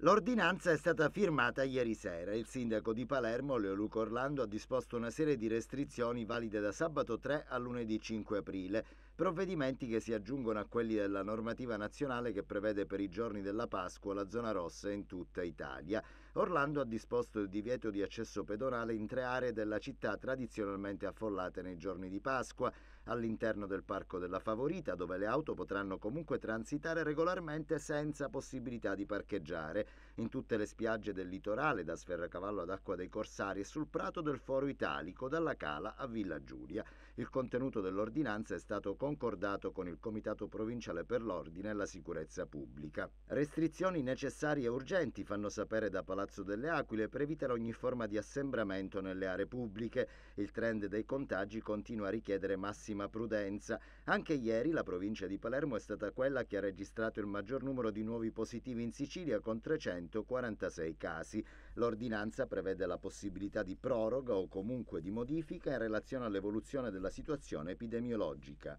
L'ordinanza è stata firmata ieri sera. Il sindaco di Palermo, Leoluco Orlando, ha disposto una serie di restrizioni valide da sabato 3 a lunedì 5 aprile provvedimenti che si aggiungono a quelli della normativa nazionale che prevede per i giorni della Pasqua la zona rossa in tutta Italia. Orlando ha disposto il divieto di accesso pedonale in tre aree della città tradizionalmente affollate nei giorni di Pasqua, all'interno del Parco della Favorita, dove le auto potranno comunque transitare regolarmente senza possibilità di parcheggiare, in tutte le spiagge del litorale, da Sferracavallo ad Acqua dei Corsari e sul prato del Foro Italico, dalla Cala a Villa Giulia. Il contenuto dell'ordinanza è stato concordato con il Comitato Provinciale per l'Ordine e la Sicurezza Pubblica. Restrizioni necessarie e urgenti fanno sapere da Palazzo delle Aquile per evitare ogni forma di assembramento nelle aree pubbliche. Il trend dei contagi continua a richiedere massima prudenza. Anche ieri la provincia di Palermo è stata quella che ha registrato il maggior numero di nuovi positivi in Sicilia con 346 casi. L'ordinanza prevede la possibilità di proroga o comunque di modifica in relazione all'evoluzione della situazione epidemiologica.